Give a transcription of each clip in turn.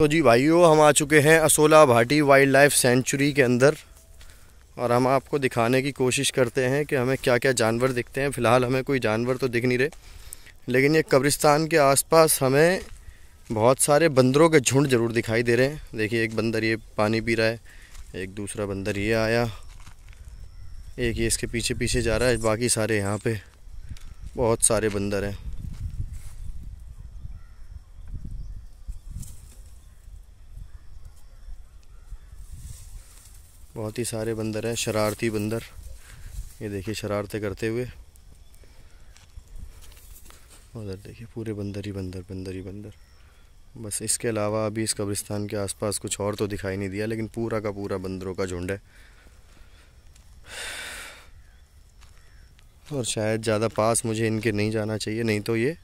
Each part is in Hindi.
तो जी भाइयों हम आ चुके हैं Asola Bhatti wild life sanctuary के अंदर और हम आपको दिखाने की कोशिश करते हैं कि हमें क्या क्या जानवर दिखते हैं फ़िलहाल हमें कोई जानवर तो दिख नहीं रहे लेकिन ये कब्रिस्तान के आसपास हमें बहुत सारे बंदरों के झुंड ज़रूर दिखाई दे रहे हैं देखिए एक बंदर ये पानी पी रहा है एक दूसरा बंदर ये आया एक ये इसके पीछे पीछे जा रहा है बाकी सारे यहाँ पे बहुत सारे बंदर हैं बहुत ही सारे बंदर हैं शरारती बंदर ये देखिए शरारतें करते हुए उधर देखिए पूरे बंदर ही बंदर बंदर ही बंदर बस इसके अलावा अभी इस कब्रिस्तान के आसपास कुछ और तो दिखाई नहीं दिया लेकिन पूरा का पूरा बंदरों का झुंड है और शायद ज़्यादा पास मुझे इनके नहीं जाना चाहिए नहीं तो ये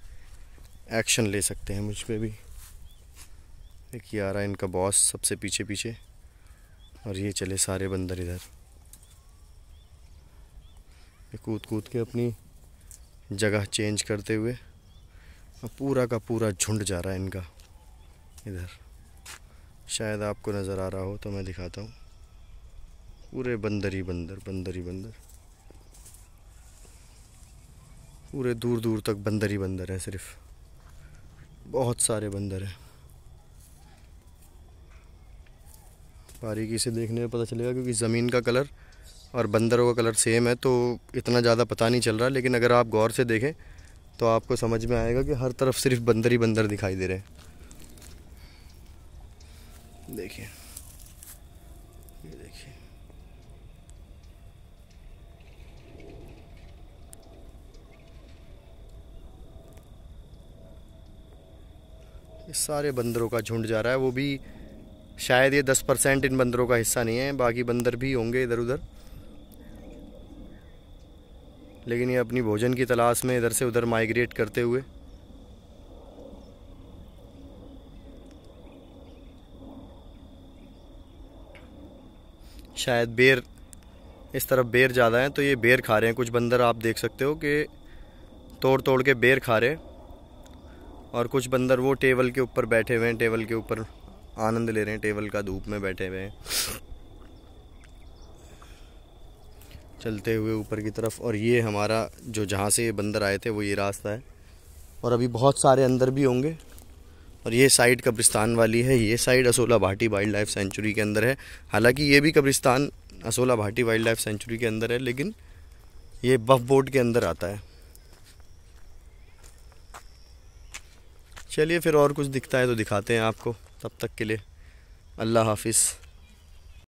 एक्शन ले सकते हैं मुझ पर भी देखिए आ रहा है इनका बॉस सबसे पीछे पीछे और ये चले सारे बंदर इधर कूद कूद के अपनी जगह चेंज करते हुए और पूरा का पूरा झुंड जा रहा है इनका इधर शायद आपको नज़र आ रहा हो तो मैं दिखाता हूँ पूरे बंदर ही बंदर बंदर ही बंदर पूरे दूर दूर तक बंदर ही बंदर हैं सिर्फ बहुत सारे बंदर हैं बारीकी से देखने में पता चलेगा क्योंकि ज़मीन का कलर और बंदरों का कलर सेम है तो इतना ज़्यादा पता नहीं चल रहा लेकिन अगर आप गौर से देखें तो आपको समझ में आएगा कि हर तरफ सिर्फ बंदर ही बंदर दिखाई दे रहे हैं देखिए देखिए सारे बंदरों का झुंड जा रहा है वो भी शायद ये दस परसेंट इन बंदरों का हिस्सा नहीं है बाकी बंदर भी होंगे इधर उधर लेकिन ये अपनी भोजन की तलाश में इधर से उधर माइग्रेट करते हुए शायद बेर इस तरफ बेर ज़्यादा हैं तो ये बेर खा रहे हैं कुछ बंदर आप देख सकते हो कि तोड़ तोड़ के बेर खा रहे हैं और कुछ बंदर वो टेबल के ऊपर बैठे हुए हैं टेबल के ऊपर आनंद ले रहे हैं टेबल का धूप में बैठे हुए हैं चलते हुए ऊपर की तरफ और ये हमारा जो जहाँ से ये बंदर आए थे वो ये रास्ता है और अभी बहुत सारे अंदर भी होंगे और ये साइड कब्रिस्तान वाली है ये side Asola Bhatti wild life sanctuary के अंदर है हालांकि ये भी कब्रिस्तान Asola Bhatti wild life sanctuary के अंदर है लेकिन ये बफ बोर्ड के अंदर आता है चलिए फिर और कुछ दिखता है तो दिखाते हैं आपको तब तक के लिए अल्लाह हाफिज़